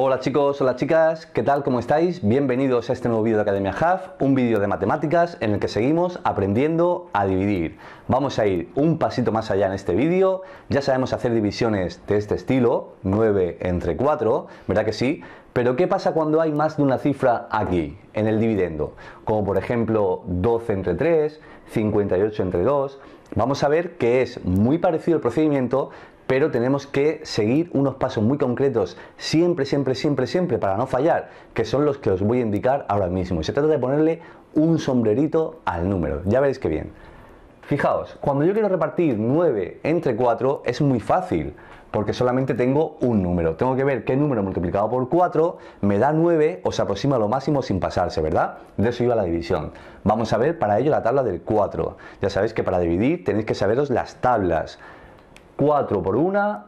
Hola chicos, hola chicas, ¿qué tal? ¿Cómo estáis? Bienvenidos a este nuevo vídeo de Academia Half, un vídeo de matemáticas en el que seguimos aprendiendo a dividir. Vamos a ir un pasito más allá en este vídeo, ya sabemos hacer divisiones de este estilo, 9 entre 4, ¿verdad que sí? Pero ¿qué pasa cuando hay más de una cifra aquí, en el dividendo? Como por ejemplo 12 entre 3, 58 entre 2. Vamos a ver que es muy parecido el procedimiento, pero tenemos que seguir unos pasos muy concretos, siempre, siempre, siempre, siempre, para no fallar, que son los que os voy a indicar ahora mismo. Y se trata de ponerle un sombrerito al número, ya veréis que bien. Fijaos, cuando yo quiero repartir 9 entre 4 es muy fácil, porque solamente tengo un número. Tengo que ver qué número multiplicado por 4 me da 9 o se aproxima lo máximo sin pasarse, ¿verdad? De eso iba la división. Vamos a ver para ello la tabla del 4. Ya sabéis que para dividir tenéis que saberos las tablas. 4 por 1,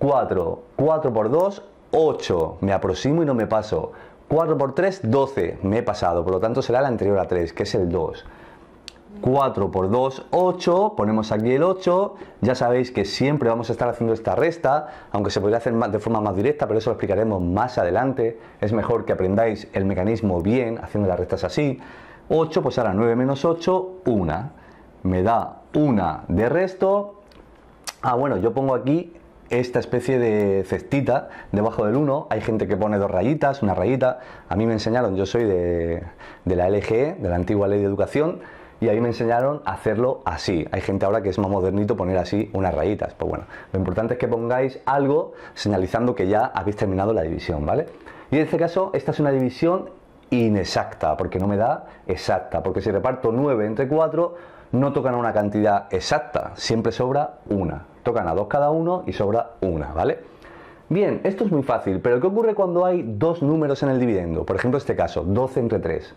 4. 4 por 2, 8. Me aproximo y no me paso. 4 por 3, 12. Me he pasado, por lo tanto será la anterior a 3, que es el 2. 4 por 2, 8, ponemos aquí el 8, ya sabéis que siempre vamos a estar haciendo esta resta, aunque se podría hacer de forma más directa, pero eso lo explicaremos más adelante, es mejor que aprendáis el mecanismo bien, haciendo las restas así, 8, pues ahora 9 menos 8, 1, me da 1 de resto, ah, bueno, yo pongo aquí esta especie de cestita debajo del 1. Hay gente que pone dos rayitas, una rayita. A mí me enseñaron, yo soy de, la LGE, de la antigua ley de educación, y ahí me enseñaron a hacerlo así. Hay gente ahora que es más modernito poner así unas rayitas. Pues bueno, lo importante es que pongáis algo señalizando que ya habéis terminado la división, ¿vale? Y en este caso, esta es una división inexacta, porque no me da exacta, porque si reparto 9 entre 4, no tocan una cantidad exacta, siempre sobra una, tocan a dos cada uno y sobra una, ¿vale? Bien, esto es muy fácil, pero ¿qué ocurre cuando hay dos números en el dividendo? Por ejemplo, este caso, 12 entre 3.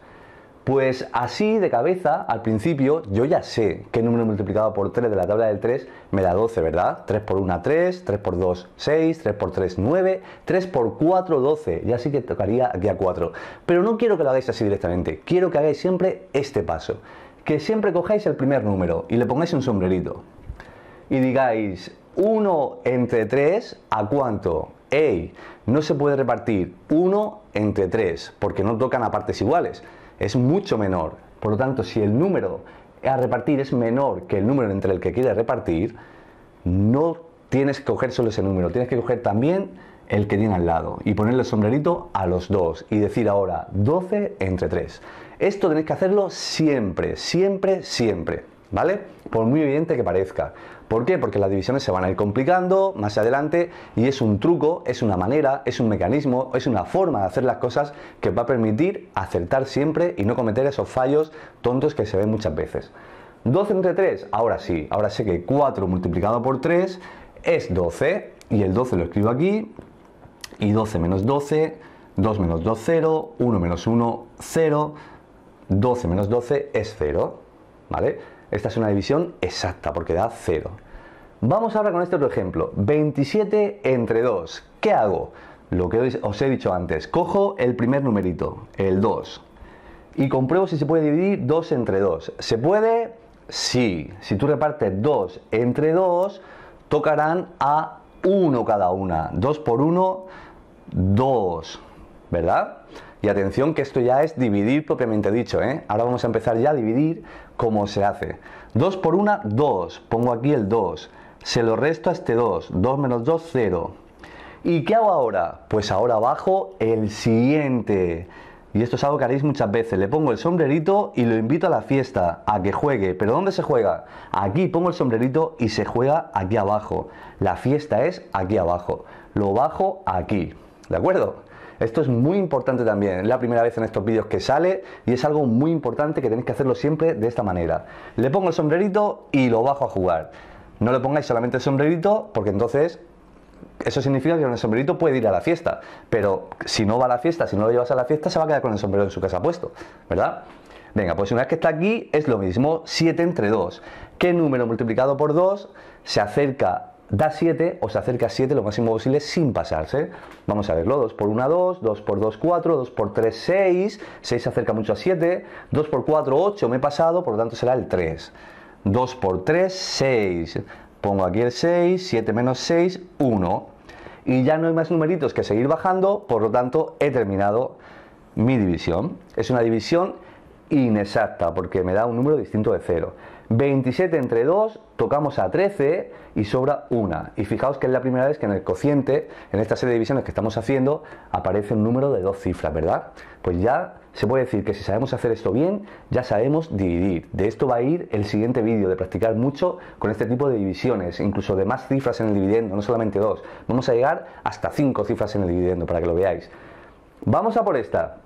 Pues así de cabeza, al principio, yo ya sé qué número multiplicado por 3 de la tabla del 3 me da 12, ¿verdad? 3 por 1, 3, 3 por 2, 6, 3 por 3, 9, 3 por 4, 12. Ya sí que tocaría aquí a 4. Pero no quiero que lo hagáis así directamente, quiero que hagáis siempre este paso. Que siempre cojáis el primer número y le pongáis un sombrerito y digáis 1 entre 3 a cuánto. ¡Ey! No se puede repartir 1 entre 3 porque no tocan a partes iguales. Es mucho menor. Por lo tanto, si el número a repartir es menor que el número entre el que quieres repartir, no tienes que coger solo ese número, tienes que coger también el que tiene al lado y ponerle el sombrerito a los dos y decir ahora 12 entre 3. Esto tenéis que hacerlo siempre, siempre, siempre. ¿vale? Por muy evidente que parezca. ¿Por qué? Porque las divisiones se van a ir complicando más adelante y es un truco, es una manera, es un mecanismo, es una forma de hacer las cosas que va a permitir acertar siempre y no cometer esos fallos tontos que se ven muchas veces. 12 entre 3, ahora sí, ahora sé que 4 multiplicado por 3 es 12 y el 12 lo escribo aquí y 12 menos 12, 2 menos 2, 0, 1 menos 1, 0, 12 menos 12 es 0, ¿vale? Esta es una división exacta porque da 0. Vamos ahora con este otro ejemplo. 27 entre 2. ¿Qué hago? Lo que os he dicho antes. Cojo el primer numerito, el 2. Y compruebo si se puede dividir 2 entre 2. ¿Se puede? Sí. Si tú repartes 2 entre 2, tocarán a 1 cada una. 2 por 1, 2. ¿Verdad? Y atención que esto ya es dividir propiamente dicho, ¿eh? Ahora vamos a empezar ya a dividir cómo se hace. 2 por 1, 2. Pongo aquí el 2. Se lo resto a este 2. 2 menos 2, 0. ¿Y qué hago ahora? Pues ahora bajo el siguiente. Y esto es algo que haréis muchas veces. Le pongo el sombrerito y lo invito a la fiesta, a que juegue. ¿Pero dónde se juega? Aquí pongo el sombrerito y se juega aquí abajo. La fiesta es aquí abajo. Lo bajo aquí. ¿De acuerdo? Esto es muy importante también, es la primera vez en estos vídeos que sale y es algo muy importante que tenéis que hacerlo siempre de esta manera. Le pongo el sombrerito y lo bajo a jugar. No le pongáis solamente el sombrerito porque entonces eso significa que con el sombrerito puede ir a la fiesta, pero si no va a la fiesta, si no lo llevas a la fiesta, se va a quedar con el sombrero en su casa puesto, ¿verdad? Venga, pues una vez que está aquí es lo mismo, 7 entre 2. ¿Qué número multiplicado por 2 se acerca da 7 o se acerca a 7 lo máximo posible sin pasarse. Vamos a verlo, 2 por 1, 2, 2 por 2, 4, 2 por 3, 6, 6 se acerca mucho a 7, 2 por 4, 8, me he pasado, por lo tanto será el 3. 2 por 3, 6, pongo aquí el 6, 7 menos 6, 1. Y ya no hay más numeritos que seguir bajando, por lo tanto he terminado mi división. Es una división inexacta porque me da un número distinto de 0. 27 entre 2, tocamos a 13 y sobra 1. Y fijaos que es la primera vez que en el cociente, en esta serie de divisiones que estamos haciendo, aparece un número de dos cifras, ¿verdad? Pues ya se puede decir que si sabemos hacer esto bien, ya sabemos dividir. De esto va a ir el siguiente vídeo, de practicar mucho con este tipo de divisiones, incluso de más cifras en el dividendo, no solamente dos. Vamos a llegar hasta 5 cifras en el dividendo, para que lo veáis. Vamos a por esta.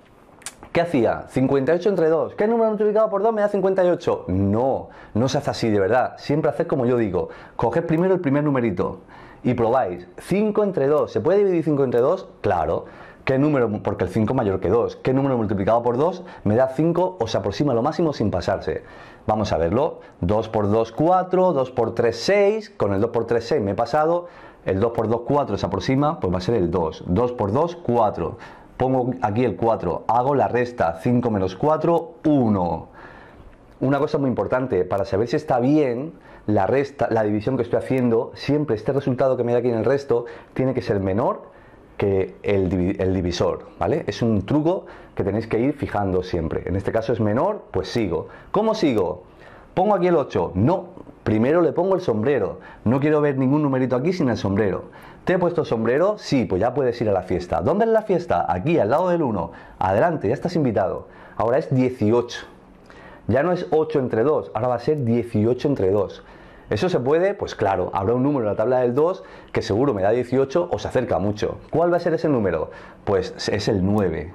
¿Qué hacía? 58 entre 2. ¿Qué número multiplicado por 2 me da 58? No, no se hace así de verdad. Siempre haced como yo digo. Coged primero el primer numerito y probáis. 5 entre 2. ¿Se puede dividir 5 entre 2? Claro. ¿Qué número? Porque el 5 es mayor que 2. ¿Qué número multiplicado por 2 me da 5 o se aproxima lo máximo sin pasarse? Vamos a verlo. 2 por 2, 4. 2 por 3, 6. Con el 2 por 3, 6 me he pasado. El 2 por 2, 4 se aproxima, pues va a ser el 2. 2 por 2, 4 pongo aquí el 4, hago la resta, 5 menos 4, 1. Una cosa muy importante, para saber si está bien la resta, la división que estoy haciendo, siempre este resultado que me da aquí en el resto tiene que ser menor que el, divisor, ¿vale? Es un truco que tenéis que ir fijando siempre. En este caso es menor, pues sigo. ¿Cómo sigo? Pongo aquí el 8. No, primero le pongo el sombrero. No quiero ver ningún numerito aquí sin el sombrero. ¿Te he puesto sombrero? Sí, pues ya puedes ir a la fiesta. ¿Dónde es la fiesta? Aquí, al lado del 1. Adelante, ya estás invitado. Ahora es 18. Ya no es 8 entre 2, ahora va a ser 18 entre 2. ¿Eso se puede? Pues claro, habrá un número en la tabla del 2 que seguro me da 18 o se acerca mucho. ¿Cuál va a ser ese número? Pues es el 9.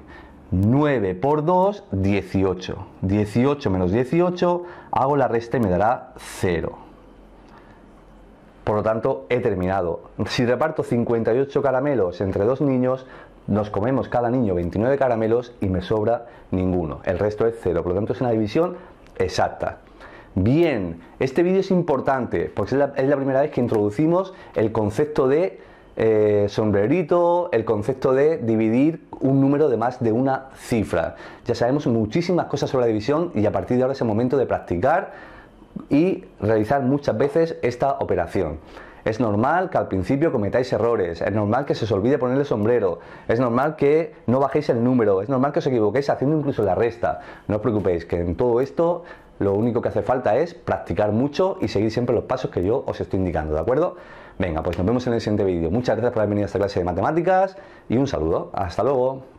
9 por 2, 18. 18 menos 18, hago la resta y me dará 0. Por lo tanto, he terminado. Si reparto 58 caramelos entre dos niños, nos comemos cada niño 29 caramelos y me sobra ninguno. El resto es cero. Por lo tanto, es una división exacta. Bien, este vídeo es importante porque es la, primera vez que introducimos el concepto de eh, sombrerito, el concepto de dividir un número de más de una cifra. Ya sabemos muchísimas cosas sobre la división y a partir de ahora es el momento de practicar y realizar muchas veces esta operación. Es normal que al principio cometáis errores, es normal que se os olvide el sombrero, es normal que no bajéis el número, es normal que os equivoquéis haciendo incluso la resta. No os preocupéis, que en todo esto lo único que hace falta es practicar mucho y seguir siempre los pasos que yo os estoy indicando, ¿de acuerdo? Venga, pues nos vemos en el siguiente vídeo. Muchas gracias por haber venido a esta clase de matemáticas y un saludo. Hasta luego.